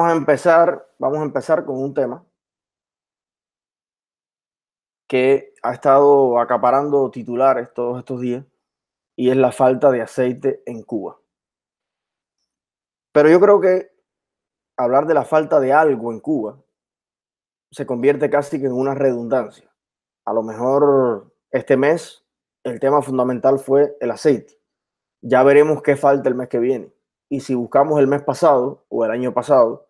vamos a empezar, vamos a empezar con un tema que ha estado acaparando titulares todos estos días y es la falta de aceite en Cuba. Pero yo creo que hablar de la falta de algo en Cuba se convierte casi que en una redundancia. A lo mejor este mes el tema fundamental fue el aceite. Ya veremos qué falta el mes que viene. Y si buscamos el mes pasado o el año pasado,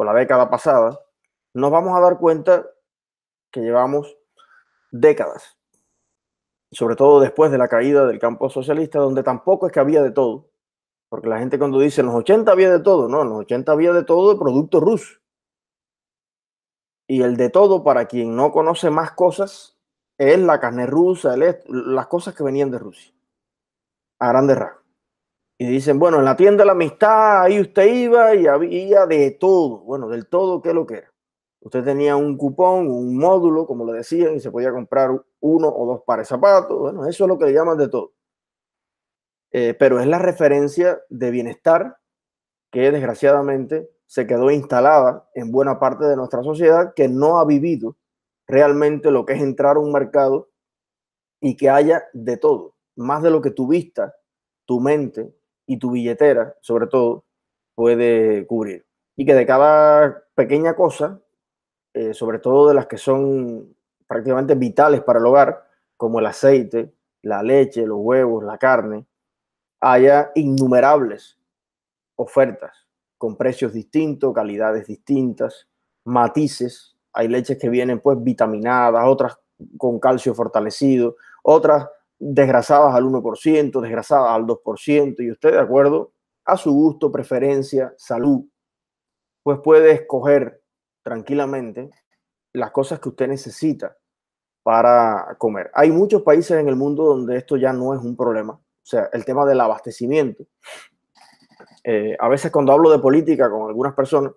o la década pasada, nos vamos a dar cuenta que llevamos décadas, sobre todo después de la caída del campo socialista, donde tampoco es que había de todo, porque la gente cuando dice en los 80 había de todo, no, en los 80 había de todo de producto ruso. Y el de todo, para quien no conoce más cosas, es la carne rusa, las cosas que venían de Rusia, a grandes rasgos y dicen, bueno, en la tienda de la amistad, ahí usted iba y había de todo. Bueno, del todo, ¿qué es lo que era? Usted tenía un cupón, un módulo, como le decían, y se podía comprar uno o dos pares de zapatos. Bueno, eso es lo que llaman de todo. Eh, pero es la referencia de bienestar que desgraciadamente se quedó instalada en buena parte de nuestra sociedad que no ha vivido realmente lo que es entrar a un mercado y que haya de todo, más de lo que tu vista, tu mente, y tu billetera, sobre todo, puede cubrir. Y que de cada pequeña cosa, eh, sobre todo de las que son prácticamente vitales para el hogar, como el aceite, la leche, los huevos, la carne, haya innumerables ofertas con precios distintos, calidades distintas, matices. Hay leches que vienen pues vitaminadas, otras con calcio fortalecido, otras desgrasadas al 1%, desgrasadas al 2%, y usted de acuerdo a su gusto, preferencia, salud, pues puede escoger tranquilamente las cosas que usted necesita para comer. Hay muchos países en el mundo donde esto ya no es un problema, o sea, el tema del abastecimiento. Eh, a veces cuando hablo de política con algunas personas,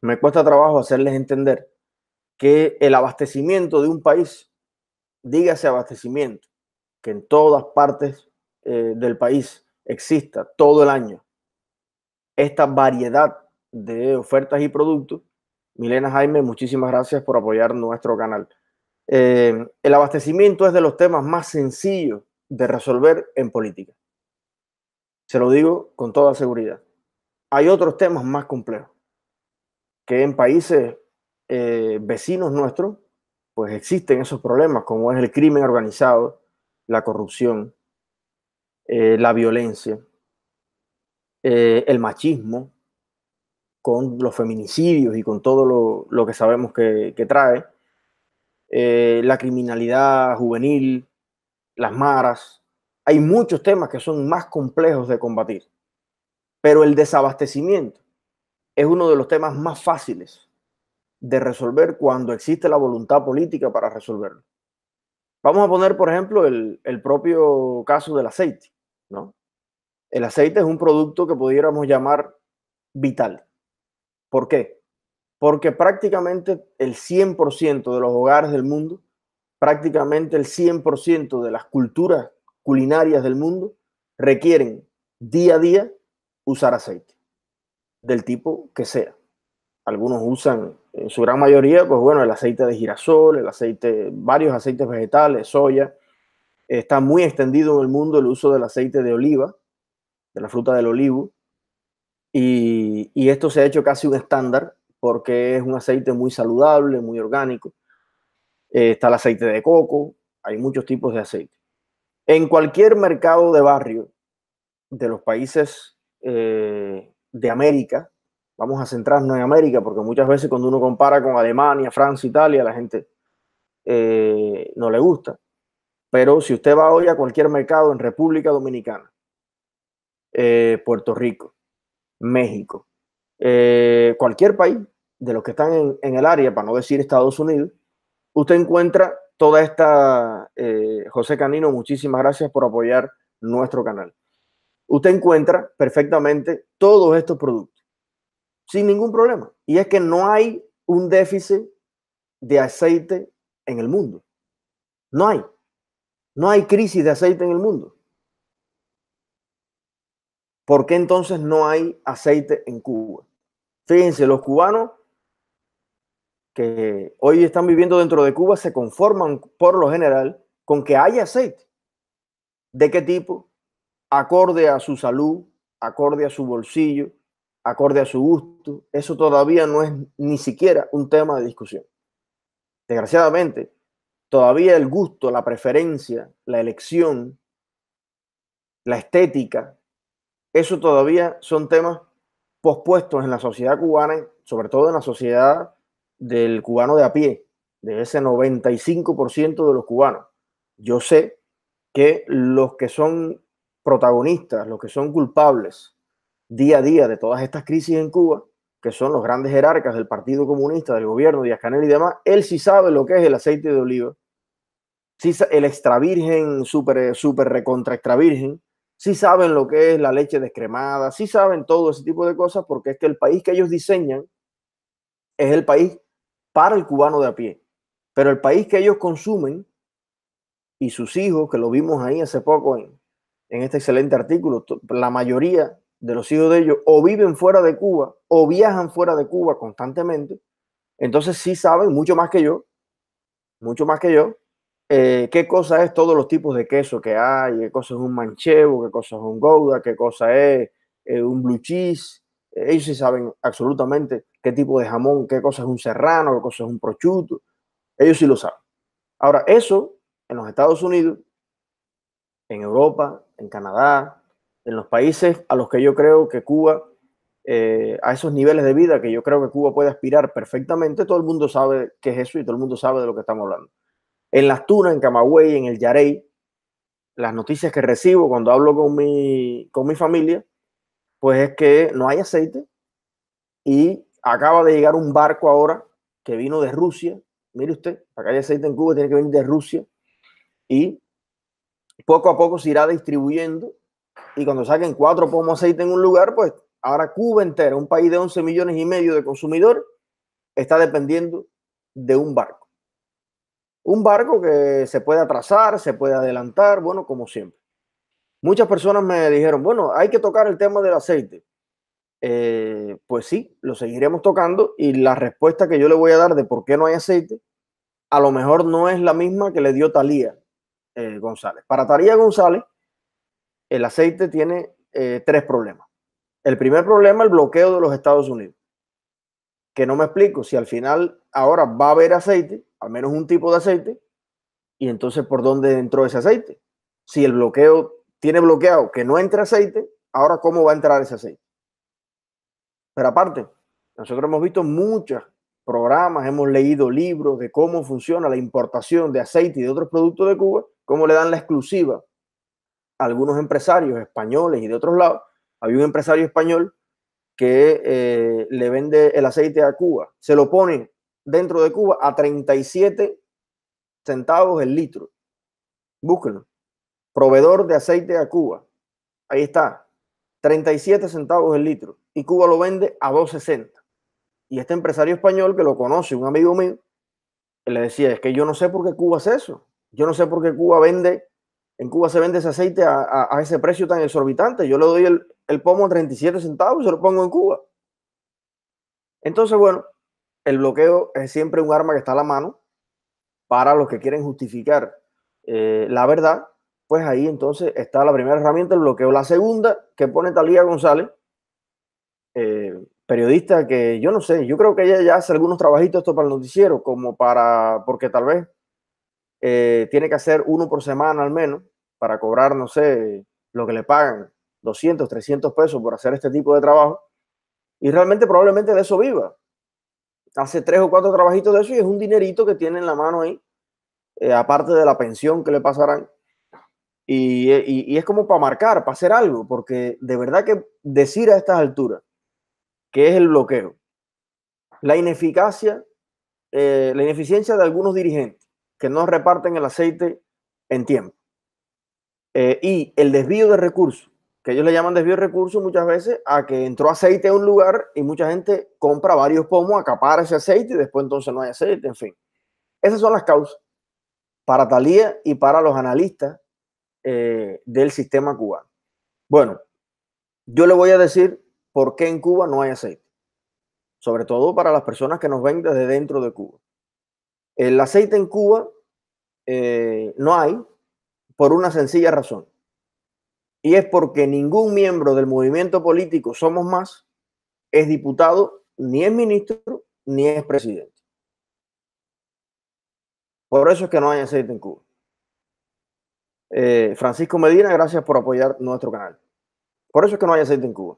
me cuesta trabajo hacerles entender que el abastecimiento de un país, dígase abastecimiento, que en todas partes eh, del país exista todo el año esta variedad de ofertas y productos. Milena Jaime, muchísimas gracias por apoyar nuestro canal. Eh, el abastecimiento es de los temas más sencillos de resolver en política. Se lo digo con toda seguridad. Hay otros temas más complejos que en países eh, vecinos nuestros, pues existen esos problemas, como es el crimen organizado, la corrupción, eh, la violencia, eh, el machismo, con los feminicidios y con todo lo, que sabemos que, trae, eh, la criminalidad juvenil, las maras. Hay muchos temas que son más complejos de combatir, pero el desabastecimiento es uno de los temas más fáciles de resolver cuando existe la voluntad política para resolverlo. Vamos a poner, por ejemplo, el, propio caso del aceite, ¿no? El aceite es un producto que pudiéramos llamar vital. ¿Por qué? Porque prácticamente el 100% de los hogares del mundo, prácticamente el 100% de las culturas culinarias del mundo requieren día a día usar aceite, del tipo que sea. Algunos usan en su gran mayoría, pues bueno, el aceite de girasol, el aceite, varios aceites vegetales, soya. Está muy extendido en el mundo el uso del aceite de oliva, de la fruta del olivo. Y, esto se ha hecho casi un estándar porque es un aceite muy saludable, muy orgánico. Eh, está el aceite de coco, hay muchos tipos de aceite. En cualquier mercado de barrio de los países eh, de América, vamos a centrarnos en América, porque muchas veces cuando uno compara con Alemania, Francia, Italia, la gente eh, no le gusta. Pero si usted va hoy a cualquier mercado en República Dominicana, eh, Puerto Rico, México, eh, cualquier país de los que están en, el área, para no decir Estados Unidos, usted encuentra toda esta... José Canino, muchísimas gracias por apoyar nuestro canal. Usted encuentra perfectamente todos estos productos sin ningún problema. Y es que no hay un déficit de aceite en el mundo. No hay. No hay crisis de aceite en el mundo. ¿Por qué entonces no hay aceite en Cuba? Fíjense, los cubanos que hoy están viviendo dentro de Cuba se conforman por lo general con que haya aceite. ¿De qué tipo? Acorde a su salud, acorde a su bolsillo, acorde a su gusto eso todavía no es ni siquiera un tema de discusión. Desgraciadamente, todavía el gusto, la preferencia, la elección, la estética, eso todavía son temas pospuestos en la sociedad cubana, sobre todo en la sociedad del cubano de a pie, de ese 95% de los cubanos. Yo sé que los que son protagonistas, los que son culpables día a día de todas estas crisis en Cuba, que son los grandes jerarcas del Partido Comunista, del gobierno, Díaz Canel y demás, él sí sabe lo que es el aceite de oliva, sí, el extra virgen, super, eh, super recontra extra virgen, sí saben lo que es la leche descremada, sí saben todo ese tipo de cosas, porque es que el país que ellos diseñan es el país para el cubano de a pie, pero el país que ellos consumen y sus hijos, que lo vimos ahí hace poco en este excelente artículo, la mayoría de los hijos de ellos o viven fuera de Cuba o viajan fuera de Cuba constantemente, entonces sí saben mucho más que yo, mucho más que yo, eh, qué cosa es todos los tipos de queso que hay, qué cosa es un manchego, qué cosa es un gouda, qué cosa es eh, un blue cheese. Ellos sí saben absolutamente qué tipo de jamón, qué cosa es un serrano, qué cosa es un prosciutto. Ellos sí lo saben. Ahora, eso en los Estados Unidos, en Europa, en Canadá, en los países a los que yo creo que Cuba, eh, a esos niveles de vida que yo creo que Cuba puede aspirar perfectamente, todo el mundo sabe qué es eso y todo el mundo sabe de lo que estamos hablando. En las Tunas, en Camagüey, en el Yarey, las noticias que recibo cuando hablo con mi, con mi familia, pues es que no hay aceite y acaba de llegar un barco ahora que vino de Rusia. Mire usted, acá hay aceite en Cuba, tiene que venir de Rusia y poco a poco se irá distribuyendo y cuando saquen cuatro aceite en un lugar, pues ahora Cuba entera, un país de 11 millones y medio de consumidores, está dependiendo de un barco. Un barco que se puede atrasar, se puede adelantar, bueno, como siempre. Muchas personas me dijeron, bueno, hay que tocar el tema del aceite. Eh, pues sí, lo seguiremos tocando y la respuesta que yo le voy a dar de por qué no hay aceite, a lo mejor no es la misma que le dio Talía eh, González. Para Talía González, el aceite tiene eh, tres problemas. El primer problema, el bloqueo de los Estados Unidos. Que no me explico si al final ahora va a haber aceite, al menos un tipo de aceite, y entonces por dónde entró ese aceite. Si el bloqueo tiene bloqueado que no entre aceite, ahora cómo va a entrar ese aceite. Pero aparte, nosotros hemos visto muchos programas, hemos leído libros de cómo funciona la importación de aceite y de otros productos de Cuba, cómo le dan la exclusiva algunos empresarios españoles y de otros lados. Había un empresario español que eh, le vende el aceite a Cuba, se lo pone dentro de Cuba a 37 centavos el litro. Búsquenlo. Proveedor de aceite a Cuba. Ahí está. 37 centavos el litro. Y Cuba lo vende a 2.60. Y este empresario español que lo conoce, un amigo mío, le decía, es que yo no sé por qué Cuba es eso. Yo no sé por qué Cuba vende en Cuba se vende ese aceite a, ese precio tan exorbitante. Yo le doy el, pomo a 37 centavos y se lo pongo en Cuba. Entonces, bueno, el bloqueo es siempre un arma que está a la mano para los que quieren justificar eh, la verdad. Pues ahí entonces está la primera herramienta, el bloqueo. La segunda que pone Talía González, eh, periodista que yo no sé, yo creo que ella ya hace algunos trabajitos esto para el noticiero, como para, porque tal vez eh, tiene que hacer uno por semana al menos, para cobrar, no sé, lo que le pagan, 200, 300 pesos por hacer este tipo de trabajo, y realmente probablemente de eso viva. Hace tres o cuatro trabajitos de eso y es un dinerito que tiene en la mano ahí, eh, aparte de la pensión que le pasarán. Eh, y, es como para marcar, para hacer algo, porque de verdad que decir a estas alturas que es el bloqueo, la ineficacia, eh, la ineficiencia de algunos dirigentes que no reparten el aceite en tiempo. Eh, y el desvío de recursos, que ellos le llaman desvío de recursos muchas veces a que entró aceite a un lugar y mucha gente compra varios pomos, acapara ese aceite y después entonces no hay aceite, en fin. Esas son las causas para Talía y para los analistas eh, del sistema cubano. Bueno, yo le voy a decir por qué en Cuba no hay aceite, sobre todo para las personas que nos ven desde dentro de Cuba. El aceite en Cuba eh, no hay por una sencilla razón. Y es porque ningún miembro del movimiento político Somos Más es diputado, ni es ministro, ni es presidente. Por eso es que no hay aceite en Cuba. Eh, Francisco Medina, gracias por apoyar nuestro canal. Por eso es que no hay aceite en Cuba.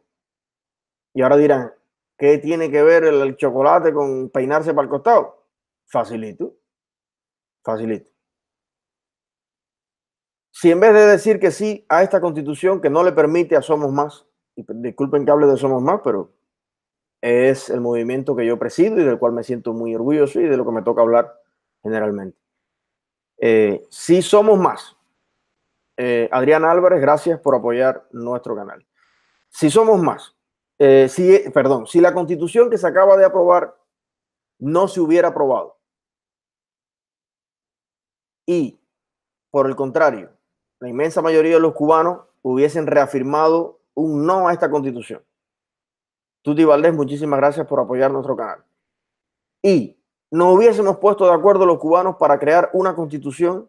Y ahora dirán, ¿qué tiene que ver el, el chocolate con peinarse para el costado? Facilito. Facilito. Si en vez de decir que sí a esta constitución que no le permite a Somos Más, y disculpen que hable de Somos Más, pero es el movimiento que yo presido y del cual me siento muy orgulloso y de lo que me toca hablar generalmente. Eh, si Somos Más, eh, Adrián Álvarez, gracias por apoyar nuestro canal. Si Somos Más, eh, perdón, si la constitución que se acaba de aprobar no se hubiera aprobado y por el contrario, la inmensa mayoría de los cubanos hubiesen reafirmado un no a esta constitución. Tuti Valdés, muchísimas gracias por apoyar nuestro canal. Y no hubiésemos puesto de acuerdo los cubanos para crear una constitución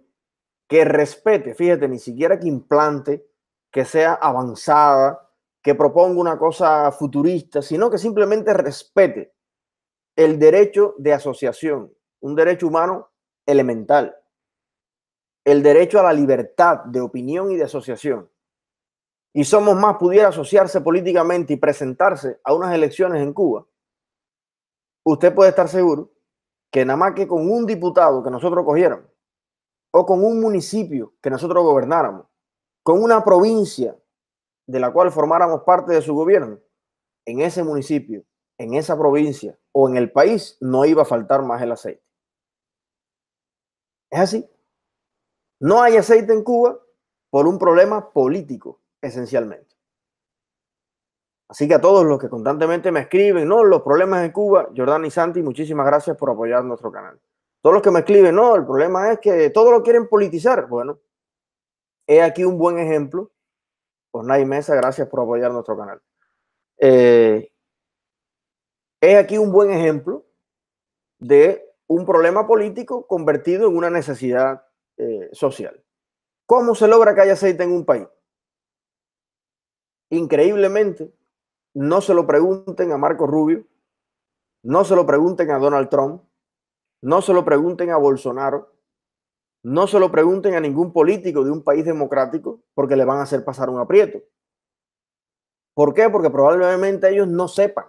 que respete, fíjate, ni siquiera que implante, que sea avanzada, que proponga una cosa futurista, sino que simplemente respete el derecho de asociación, un derecho humano elemental el derecho a la libertad de opinión y de asociación, y Somos Más pudiera asociarse políticamente y presentarse a unas elecciones en Cuba, usted puede estar seguro que nada más que con un diputado que nosotros cogiéramos, o con un municipio que nosotros gobernáramos, con una provincia de la cual formáramos parte de su gobierno, en ese municipio, en esa provincia o en el país no iba a faltar más el aceite. Es así. No hay aceite en Cuba por un problema político, esencialmente. Así que a todos los que constantemente me escriben, no, los problemas en Cuba, Jordán y Santi, muchísimas gracias por apoyar nuestro canal. Todos los que me escriben, no, el problema es que todos lo quieren politizar. Bueno, he aquí un buen ejemplo. y Mesa, gracias por apoyar nuestro canal. es eh, aquí un buen ejemplo de un problema político convertido en una necesidad eh, social. ¿Cómo se logra que haya aceite en un país? Increíblemente, no se lo pregunten a Marco Rubio, no se lo pregunten a Donald Trump, no se lo pregunten a Bolsonaro, no se lo pregunten a ningún político de un país democrático porque le van a hacer pasar un aprieto. ¿Por qué? Porque probablemente ellos no sepan.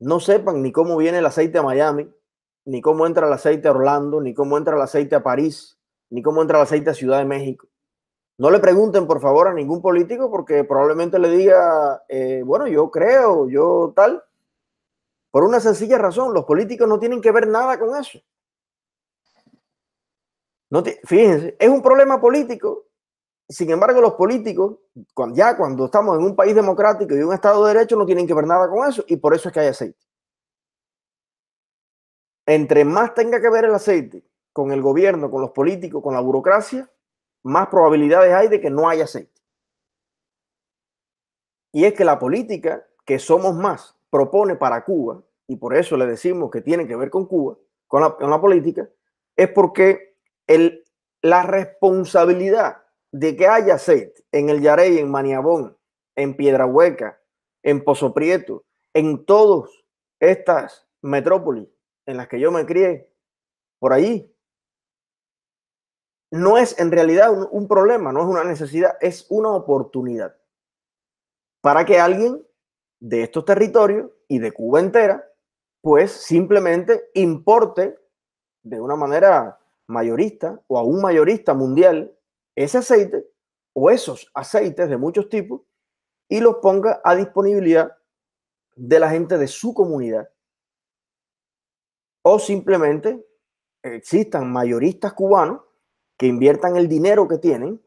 No sepan ni cómo viene el aceite a Miami, ni cómo entra el aceite a Orlando, ni cómo entra el aceite a París, ni cómo entra el aceite a Ciudad de México. No le pregunten, por favor, a ningún político porque probablemente le diga, eh, bueno, yo creo, yo tal. Por una sencilla razón, los políticos no tienen que ver nada con eso. No fíjense, es un problema político. Sin embargo, los políticos, ya cuando estamos en un país democrático y un Estado de Derecho, no tienen que ver nada con eso y por eso es que hay aceite entre más tenga que ver el aceite con el gobierno, con los políticos, con la burocracia, más probabilidades hay de que no haya aceite. Y es que la política que somos más propone para Cuba, y por eso le decimos que tiene que ver con Cuba, con la, política, es porque la responsabilidad de que haya aceite en el Yarey, en Maniabón, en Piedra Hueca, en Pozo Prieto, en todas estas metrópolis en las que yo me crié, por ahí, no es en realidad un, problema, no es una necesidad, es una oportunidad para que alguien de estos territorios y de Cuba entera, pues simplemente importe de una manera mayorista o un mayorista mundial ese aceite o esos aceites de muchos tipos y los ponga a disponibilidad de la gente de su comunidad o simplemente existan mayoristas cubanos que inviertan el dinero que tienen,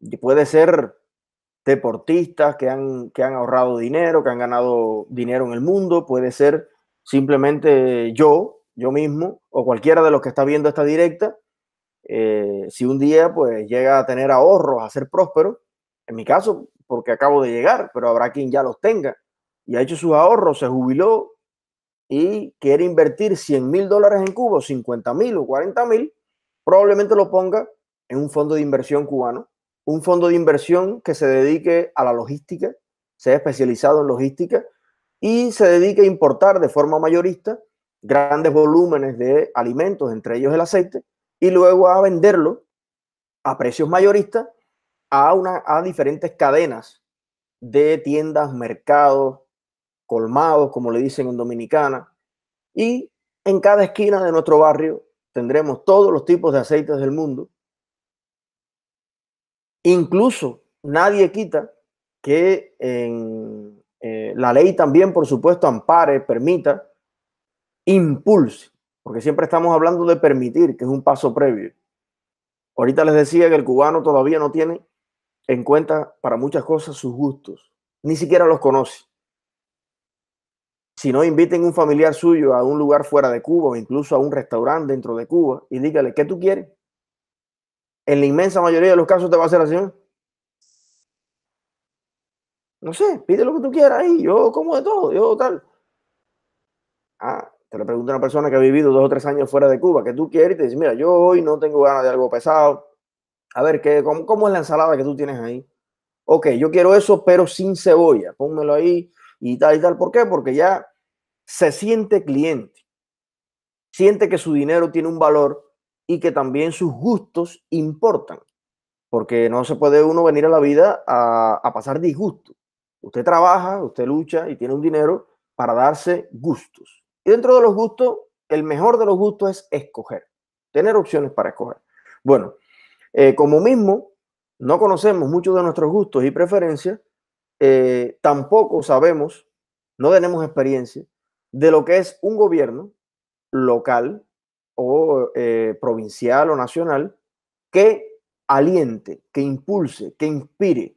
y puede ser deportistas que han, que han ahorrado dinero, que han ganado dinero en el mundo, puede ser simplemente yo, yo mismo, o cualquiera de los que está viendo esta directa, eh, si un día pues llega a tener ahorros, a ser próspero, en mi caso, porque acabo de llegar, pero habrá quien ya los tenga y ha hecho sus ahorros, se jubiló, y quiere invertir 100 mil dólares en Cuba, 50 mil o 40 mil, probablemente lo ponga en un fondo de inversión cubano, un fondo de inversión que se dedique a la logística, sea especializado en logística y se dedique a importar de forma mayorista grandes volúmenes de alimentos, entre ellos el aceite, y luego a venderlo a precios mayoristas a, una, a diferentes cadenas de tiendas, mercados, colmados, como le dicen en Dominicana. Y en cada esquina de nuestro barrio tendremos todos los tipos de aceites del mundo. Incluso nadie quita que en, eh, la ley también, por supuesto, ampare, permita, impulse, porque siempre estamos hablando de permitir, que es un paso previo. Ahorita les decía que el cubano todavía no tiene en cuenta para muchas cosas sus gustos, ni siquiera los conoce. Si no, inviten un familiar suyo a un lugar fuera de Cuba o incluso a un restaurante dentro de Cuba y dígale, ¿qué tú quieres? En la inmensa mayoría de los casos te va a hacer así. No sé, pide lo que tú quieras ahí, yo como de todo, yo tal. Ah, te lo pregunta una persona que ha vivido dos o tres años fuera de Cuba, que tú quieres y te dice, mira, yo hoy no tengo ganas de algo pesado. A ver, ¿qué, cómo, ¿cómo es la ensalada que tú tienes ahí? Ok, yo quiero eso, pero sin cebolla. Pónmelo ahí y tal y tal. ¿Por qué? Porque ya se siente cliente, siente que su dinero tiene un valor y que también sus gustos importan, porque no se puede uno venir a la vida a, pasar disgusto Usted trabaja, usted lucha y tiene un dinero para darse gustos. Y dentro de los gustos, el mejor de los gustos es escoger, tener opciones para escoger. Bueno, eh, como mismo, no conocemos mucho de nuestros gustos y preferencias, eh, tampoco sabemos, no tenemos experiencia de lo que es un gobierno local o eh, provincial o nacional que aliente, que impulse, que inspire,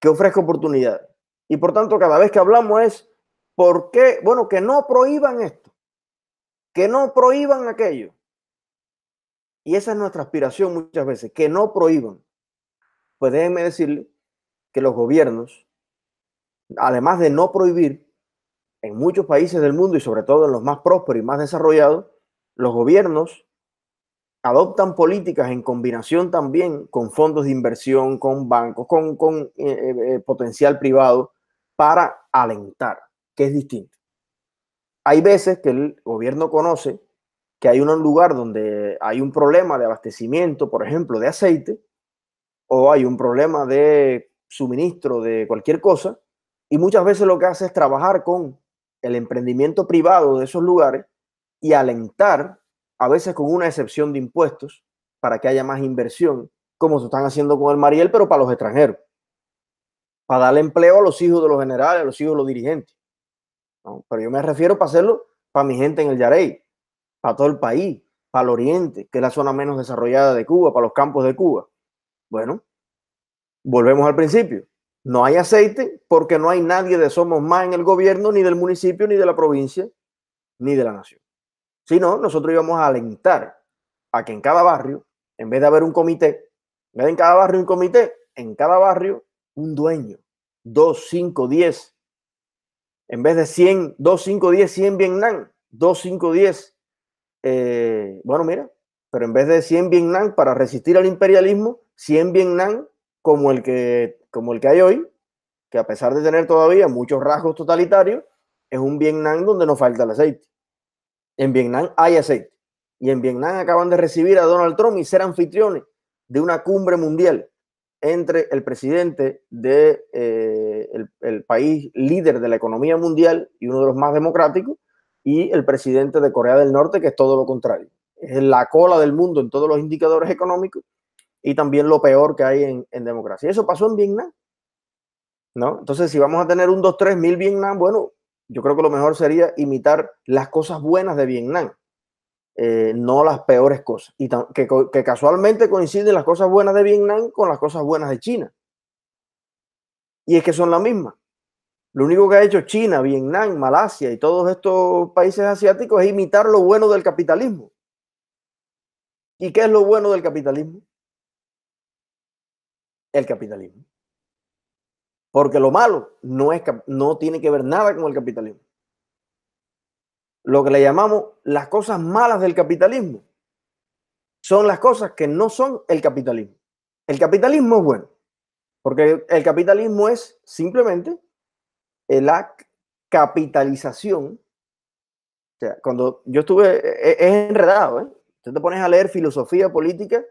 que ofrezca oportunidad. Y por tanto, cada vez que hablamos es, ¿por qué? Bueno, que no prohíban esto, que no prohíban aquello. Y esa es nuestra aspiración muchas veces, que no prohíban. Pues déjenme decirle que los gobiernos, además de no prohibir, en muchos países del mundo y sobre todo en los más prósperos y más desarrollados, los gobiernos adoptan políticas en combinación también con fondos de inversión, con bancos, con, eh, eh, eh, potencial privado, para alentar, que es distinto. Hay veces que el gobierno conoce que hay un lugar donde hay un problema de abastecimiento, por ejemplo, de aceite, o hay un problema de suministro de cualquier cosa, y muchas veces lo que hace es trabajar con el emprendimiento privado de esos lugares y alentar, a veces con una excepción de impuestos, para que haya más inversión, como se están haciendo con el Mariel, pero para los extranjeros, para darle empleo a los hijos de los generales, a los hijos de los dirigentes. Pero yo me refiero para hacerlo para mi gente en el Yarey, para todo el país, para el oriente, que es la zona menos desarrollada de Cuba, para los campos de Cuba. Bueno, Volvemos al principio. No hay aceite porque no hay nadie de Somos Más en el gobierno, ni del municipio, ni de la provincia, ni de la nación. Si no, nosotros íbamos a alentar a que en cada barrio, en vez de haber un comité, en cada barrio un comité, en cada barrio un dueño, 2, 5, 10. En vez de 100, 2, 5, 10, 100 Vietnam, 2, 5, 10. bueno, mira, pero en vez de 100 Vietnam para resistir al imperialismo, 100 Vietnam como el que, como el que hay hoy, que a pesar de tener todavía muchos rasgos totalitarios, es un Vietnam donde no falta el aceite. En Vietnam hay aceite. Y en Vietnam acaban de recibir a Donald Trump y ser anfitriones de una cumbre mundial entre el presidente de eh, país líder de la economía mundial y uno de los más democráticos y el presidente de Corea del Norte que es todo lo contrario es la cola del mundo en todos los indicadores económicos y también lo peor que hay en, democracia. Eso pasó en Vietnam. ¿no? Entonces, si vamos a tener un 2-3 mil Vietnam, bueno, yo creo que lo mejor sería imitar las cosas buenas de Vietnam, eh, no las peores cosas. Y que, que, casualmente coinciden las cosas buenas de Vietnam con las cosas buenas de China. Y es que son las mismas. Lo único que ha hecho China, Vietnam, Malasia y todos estos países asiáticos es imitar lo bueno del capitalismo. ¿Y qué es lo bueno del capitalismo? el capitalismo. Porque lo malo no, es, no tiene que ver nada con el capitalismo. Lo que le llamamos las cosas malas del capitalismo son las cosas que no son el capitalismo. El capitalismo es bueno, porque el capitalismo es simplemente eh, la capitalización. O sea, cuando yo estuve, eh, eh, es enredado, ¿eh? te pones a leer filosofía política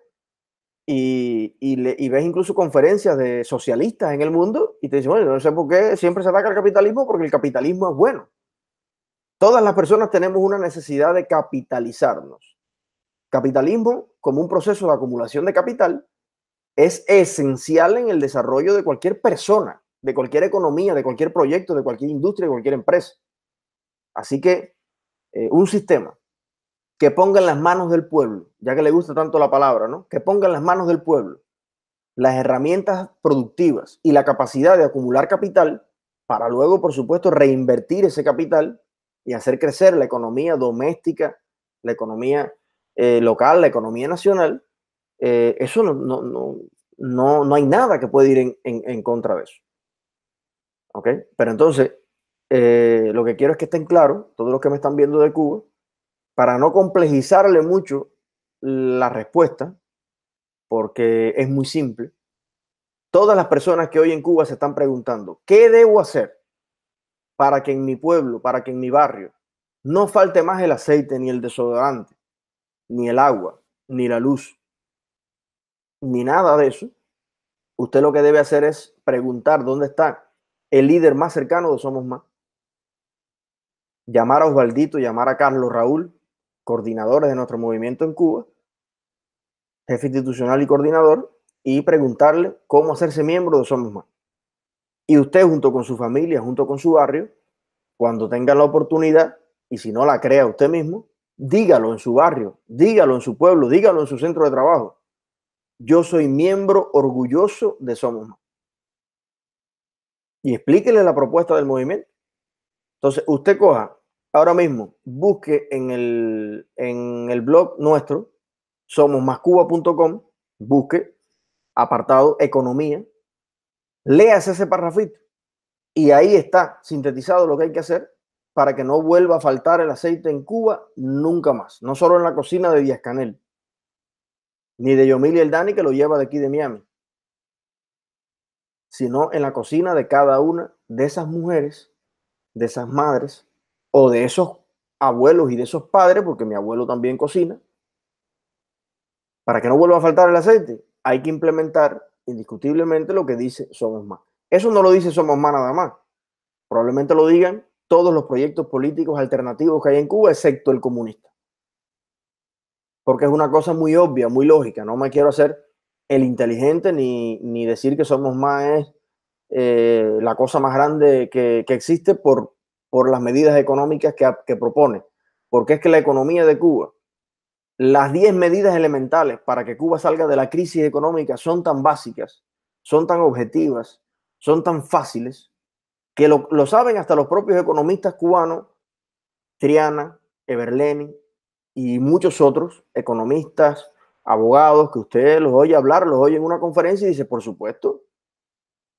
y, ves incluso conferencias de socialistas en el mundo y te dicen, bueno, no sé por qué siempre se ataca al capitalismo porque el capitalismo es bueno. Todas las personas tenemos una necesidad de capitalizarnos. Capitalismo, como un proceso de acumulación de capital, es esencial en el desarrollo de cualquier persona, de cualquier economía, de cualquier proyecto, de cualquier industria, de cualquier empresa. Así que eh, un sistema que ponga en las manos del pueblo, ya que le gusta tanto la palabra, ¿no? Que ponga en las manos del pueblo las herramientas productivas y la capacidad de acumular capital para luego, por supuesto, reinvertir ese capital y hacer crecer la economía doméstica, la economía eh, local, la economía nacional, eh, eso no, no, hay nada que pueda ir en, contra de eso. ¿Ok? Pero entonces, eh, lo que quiero es que estén claros, todos los que me están viendo de Cuba, para no complejizarle mucho la respuesta, porque es muy simple, todas las personas que hoy en Cuba se están preguntando, ¿qué debo hacer para que en mi pueblo, para que en mi barrio, no falte más el aceite, ni el desodorante, ni el agua, ni la luz, ni nada de eso? Usted lo que debe hacer es preguntar dónde está el líder más cercano de Somos Más. Llamar a Osvaldito, llamar a Carlos Raúl, coordinadores de nuestro movimiento en Cuba, jefe institucional y coordinador, y preguntarle cómo hacerse miembro de Somos Más. Y usted junto con su familia, junto con su barrio, cuando tenga la oportunidad, y si no la crea usted mismo, dígalo en su barrio, dígalo en su pueblo, dígalo en su centro de trabajo. Yo soy miembro orgulloso de Somos Más. Y explíquele la propuesta del movimiento. Entonces, usted coja ahora mismo busque en el, en el blog nuestro, somosmascuba.com, busque apartado economía, Leas ese parrafito y ahí está sintetizado lo que hay que hacer para que no vuelva a faltar el aceite en Cuba nunca más, no solo en la cocina de Díaz Canel, ni de Yomilia el Dani que lo lleva de aquí de Miami, sino en la cocina de cada una de esas mujeres, de esas madres o de esos abuelos y de esos padres, porque mi abuelo también cocina, para que no vuelva a faltar el aceite, hay que implementar indiscutiblemente lo que dice Somos Más. Eso no lo dice Somos Más nada más. Probablemente lo digan todos los proyectos políticos alternativos que hay en Cuba, excepto el comunista. Porque es una cosa muy obvia, muy lógica. No me quiero hacer el inteligente ni, ni decir que Somos Más es eh, la cosa más grande que, que existe por, por las medidas económicas que, propone, porque es que la economía de Cuba, las 10 medidas elementales para que Cuba salga de la crisis económica son tan básicas, son tan objetivas, son tan fáciles, que lo, saben hasta los propios economistas cubanos, Triana, Everleni y muchos otros economistas, abogados, que ustedes los oye hablar, los oye en una conferencia y dice, por supuesto.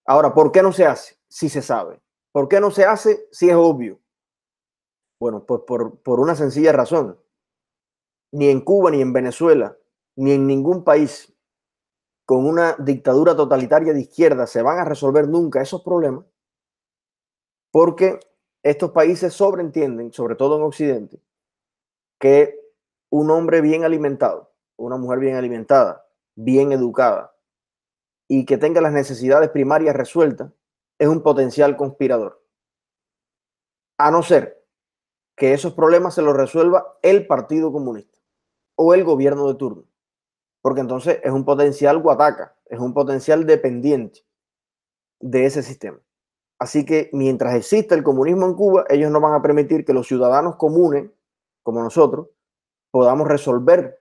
Ahora, ¿por qué no se hace si se sabe? ¿Por qué no se hace si es obvio? Bueno, pues por, una sencilla razón. Ni en Cuba, ni en Venezuela, ni en ningún país con una dictadura totalitaria de izquierda se van a resolver nunca esos problemas porque estos países sobreentienden, sobre todo en Occidente, que un hombre bien alimentado, una mujer bien alimentada, bien educada y que tenga las necesidades primarias resueltas, es un potencial conspirador. A no ser que esos problemas se los resuelva el Partido Comunista o el gobierno de turno. Porque entonces es un potencial guataca, es un potencial dependiente de ese sistema. Así que mientras exista el comunismo en Cuba, ellos no van a permitir que los ciudadanos comunes, como nosotros, podamos resolver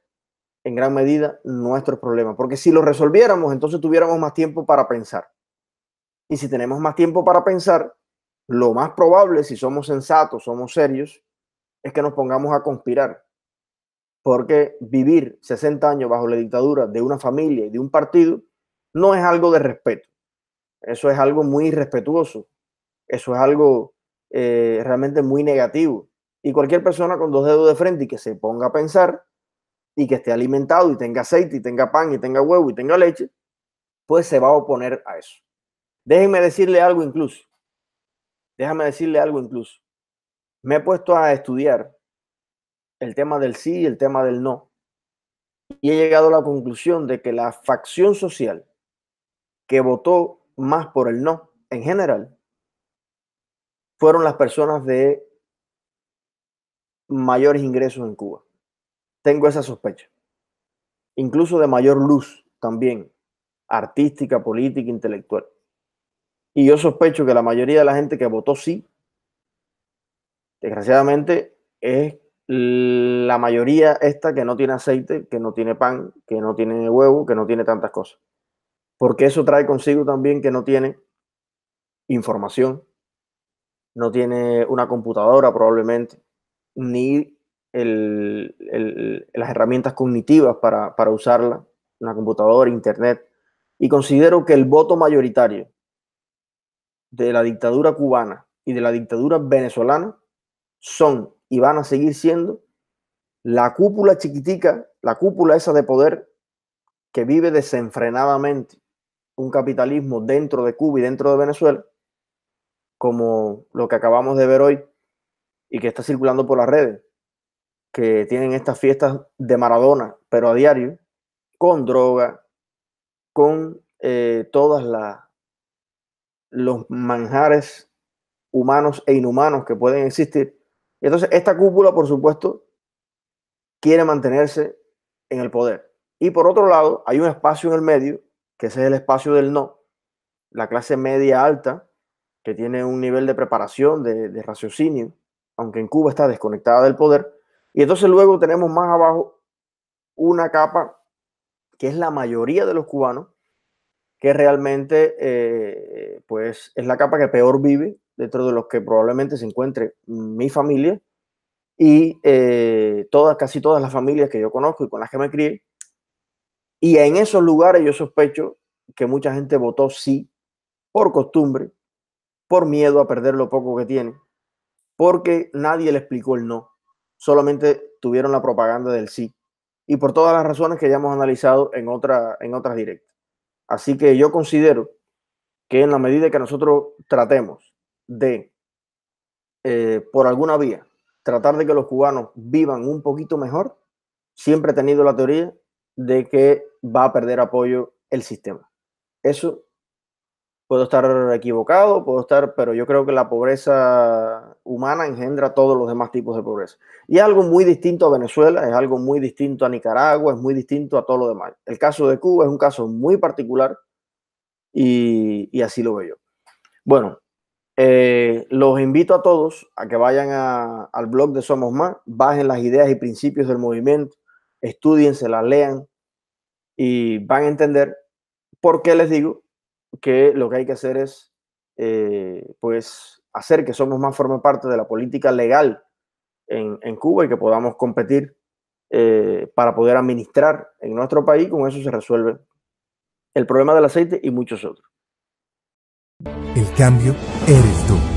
en gran medida nuestros problemas. Porque si los resolviéramos, entonces tuviéramos más tiempo para pensar. Y si tenemos más tiempo para pensar, lo más probable, si somos sensatos, somos serios, es que nos pongamos a conspirar. Porque vivir 60 años bajo la dictadura de una familia y de un partido no es algo de respeto. Eso es algo muy irrespetuoso. Eso es algo eh, realmente muy negativo. Y cualquier persona con dos dedos de frente y que se ponga a pensar y que esté alimentado y tenga aceite y tenga pan y tenga huevo y tenga leche, pues se va a oponer a eso. Déjenme decirle algo incluso. Déjame decirle algo incluso. Me he puesto a estudiar el tema del sí y el tema del no. Y he llegado a la conclusión de que la facción social que votó más por el no en general fueron las personas de mayores ingresos en Cuba. Tengo esa sospecha. Incluso de mayor luz también, artística, política, intelectual. Y yo sospecho que la mayoría de la gente que votó sí, desgraciadamente, es la mayoría esta que no tiene aceite, que no tiene pan, que no tiene huevo, que no tiene tantas cosas. Porque eso trae consigo también que no tiene información, no tiene una computadora probablemente, ni las herramientas cognitivas para, para usarla, una computadora, internet. Y considero que el voto mayoritario de la dictadura cubana y de la dictadura venezolana son y van a seguir siendo la cúpula chiquitica, la cúpula esa de poder que vive desenfrenadamente un capitalismo dentro de Cuba y dentro de Venezuela, como lo que acabamos de ver hoy y que está circulando por las redes, que tienen estas fiestas de Maradona, pero a diario, con droga, con eh, todas las los manjares humanos e inhumanos que pueden existir. entonces esta cúpula, por supuesto, quiere mantenerse en el poder. Y por otro lado, hay un espacio en el medio, que es el espacio del no, la clase media alta, que tiene un nivel de preparación, de raciocinio, aunque en Cuba está desconectada del poder. Y entonces luego tenemos más abajo una capa que es la mayoría de los cubanos, que realmente eh, pues es la capa que peor vive dentro de los que probablemente se encuentre mi familia y eh, todas, casi todas las familias que yo conozco y con las que me crié. Y en esos lugares yo sospecho que mucha gente votó sí por costumbre, por miedo a perder lo poco que tiene, porque nadie le explicó el no, solamente tuvieron la propaganda del sí, y por todas las razones que ya hemos analizado en, otra, en otras directas. Así que yo considero que en la medida que nosotros tratemos de, eh, por alguna vía, tratar de que los cubanos vivan un poquito mejor, siempre he tenido la teoría de que va a perder apoyo el sistema. Eso Puedo estar equivocado, puedo estar, pero yo creo que la pobreza humana engendra todos los demás tipos de pobreza. Y es algo muy distinto a Venezuela, es algo muy distinto a Nicaragua, es muy distinto a todo lo demás. El caso de Cuba es un caso muy particular y, y así lo veo yo. Bueno, eh, los invito a todos a que vayan al blog de Somos Más, bajen las ideas y principios del movimiento, estudiense, las lean y van a entender por qué les digo que lo que hay que hacer es, eh, pues, hacer que somos más forme parte de la política legal en, Cuba y que podamos competir eh, para poder administrar en nuestro país. Con eso se resuelve el problema del aceite y muchos otros. El cambio eres tú.